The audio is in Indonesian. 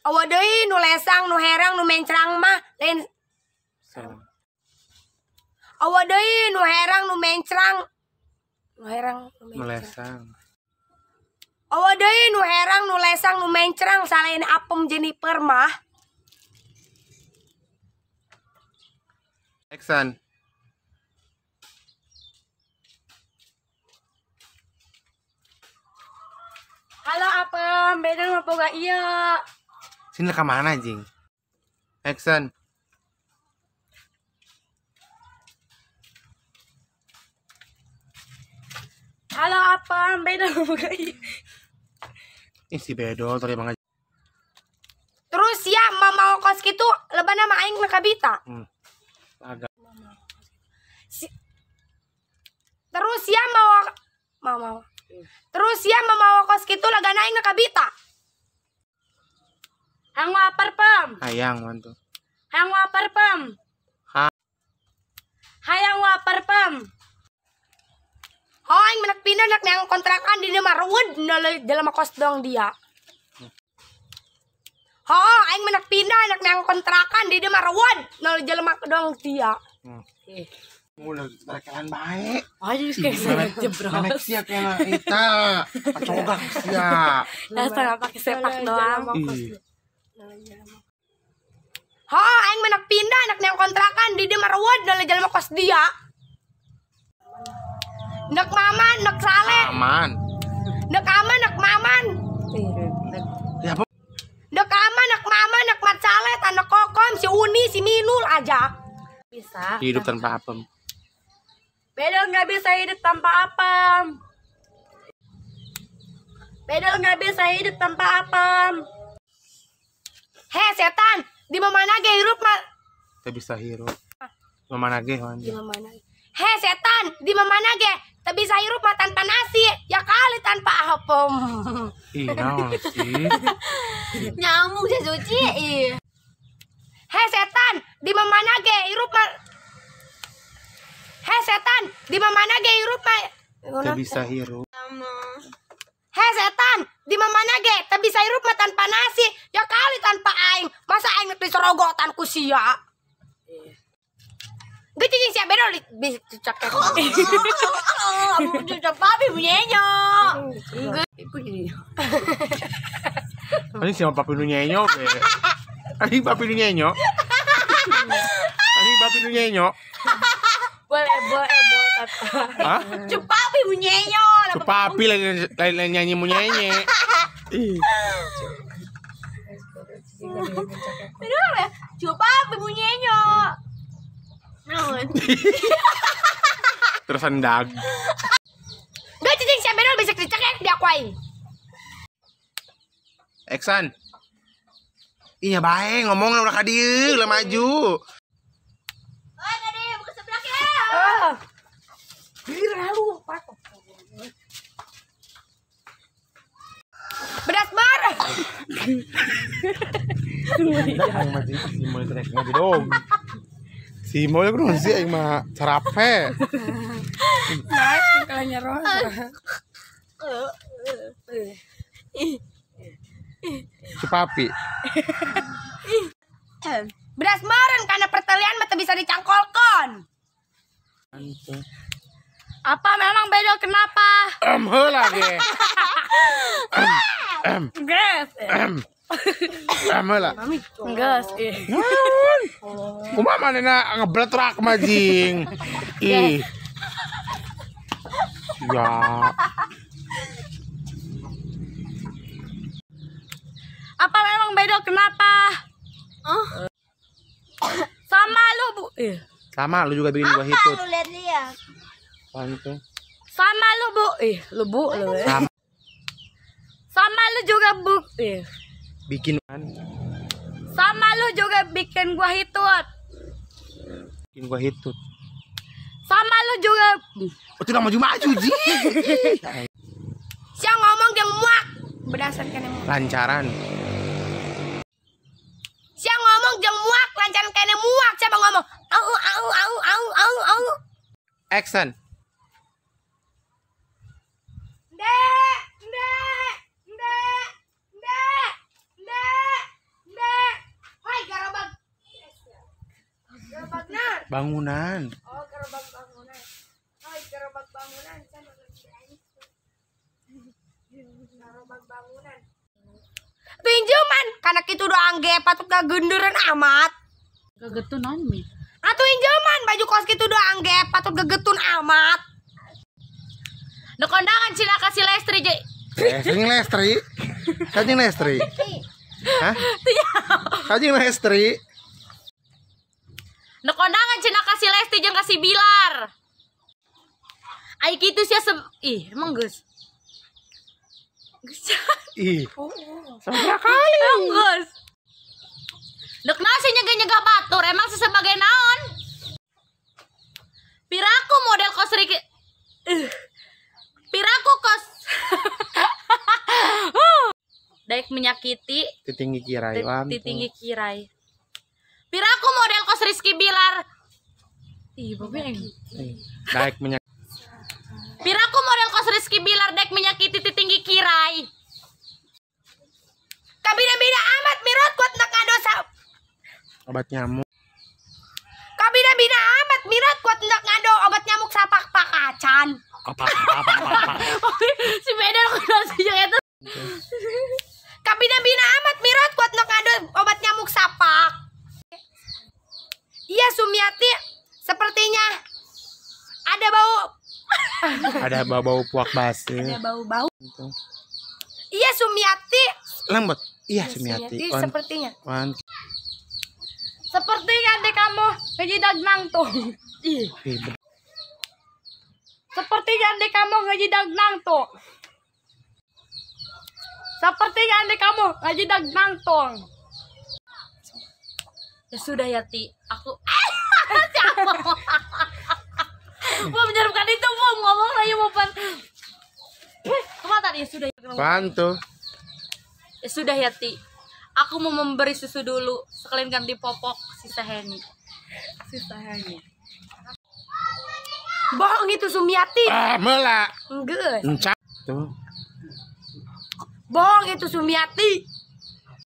Awa deui nu lesang, nu herang, nu mencerang mah lain salam. Awa deui nu herang, nu mencerang. Nu herang, nu mencerang. Melesang. Awa deui nu herang, nu lesang, nu mencerang salain apem Jennifer mah. Eksan. Halo apem, beda ngaboga iya. Sini ke mana anjing? Action. Halo apa? Beda buka Ini si bedol tadi banget. Terus ya mama kos gitu leban nama aing kabita. Hmm. Agak. Si... Terus ya mau mama. Terus ya mama kos gitu lagi aing kabita yang waper pam. Hayang mantu. yang waper pam. Ha. Hayang waper pam. Oh, menak pindah nak yang kontrakan di nama Ruud dalam kos doang dia. Oh, aing menak pindah nak yang kontrakan di nama Ruud dalam dong dia. Hmm. Eh. Mulai berakaan baik. Ayo kayak saya jebros. Mana yang kena kita. Pacogak Nah, Dasar pakai sepak doang. Iya. Ha, aing menak pindah anak yang kontrakan di dia marwad dalam jalan kos dia. Nek maman, nek sale. Aman. Nek aman, nek maman. Ya nek aman, nek maman, nek mat sale, tanah kokom, si uni, si minul aja. Bisa. Hidup tanpa apem. Pedal nggak bisa hidup tanpa apem. Pedal nggak bisa hidup tanpa apem. He setan, di mana ge hirup mah? Teu bisa hirup. Di mana ge Di mana? He setan, di mana ge? Teu bisa hirup mah tanpa nasi, ya kali tanpa apem. Ih, naon sih? Nyamuk sih suci. He setan, di mana ge hirup mah? He setan, di mana ge hirup mah? Teu bisa hirup he setan di mana ge tapi bisa hirup tanpa nasi ya kali tanpa aing masa aing di serogotan ku sia gue sih siapa dong di cakep abu cucak babi bunyinya gue ini ya? siapa papi nu be ini papi nu ini papi nu boleh boleh boleh cepat papi munyenyo lah papi lain lain nyanyi munyenye Terus hendak. Gak cincin siapa yang bisa kerja kan diakuin. Eksan. Iya baik ngomong udah kadieu lah maju. Simul ngaji dong. Naik Beras meren karena pertelian mata bisa dicangkol kon. Apa memang beda kenapa? Em heula ge. Em. gas Em. Em heula. mana Kumaha manehna ngebletrak majing. Ih. Ya. Apa memang beda kenapa? Oh. Sama lu, Bu. Eh. Sama lu juga bikin gua hitut. Apa lu lihat dia? Apaan tuh? Sama lu, Bu. Ih, lu, Bu. Lu. Eh. Sama. Sama lu juga, Bu. Ih. Bikin kan? Sama lu juga bikin gua hitut. Bikin gua hitut. Sama lu juga. Oh, tidak maju-maju, Ji. Siang ngomong yang muak berdasarkan yang lancaran. Siang ngomong yang muak lancaran kene muak. Siapa ngomong? Au au au au au au. Action. bangunan oh gerobak bangunan oh gerobak bangunan gerobak bangunan pinjaman karena itu doang ge patut gak genderan amat gegetun nami atau ah, pinjaman baju kos kita doang ge patut gegetun amat nu kondangan cina kasih lestri Jay. Kajing lestri, kajing lestri, hah? Kajing iya. lestri, Nekondangan nah, cina kasih Lesti jangan kasih Bilar. Aik itu sih ih emang gus. Gus. Ih. Oh. Sama kali. Emang gus. Nek nasi nyegah nyegah batur emang sebagai naon? Piraku model kos Riki. Uh. Piraku kos. Uh. Daik menyakiti. Titinggi kirai. Titinggi kirai. Rizky Bilar. Ih, babeng. Daek minyak. Piraku model kos Rizky Bilar dek menyakiti tinggi kirai. Kabina-bina amat mirot kuat nak ngadosa. Obat nyamuk. Kabina-bina amat mirot kuat nak ngado obat nyamuk sapak pakacan. Apa apa apa Si Medan kudu itu Iya Sumiati, sepertinya ada bau. ada bau-bau puak basi. Ada bau-bau. Gitu. Iya Sumiati. Lambat. Iya, iya Sumiati. sepertinya. One. Sepertinya adik kamu lagi dagnang nangto. Iya. Seperti Sepertinya adik kamu ngaji dagnang Seperti Sepertinya adik kamu ngaji dagnang nangto. Ya sudah Yati, aku mau jarumkan itu mau ngomong lagi mau pan. Kemana tadi sudah. Ya, Pantu. Ya sudah ya Ti. Aku mau memberi susu dulu sekalian ganti popok sisa henny, Sisa henny. Bohong itu Sumiati. Ah, mela. Enggak. Tuh. Bohong itu Sumiati.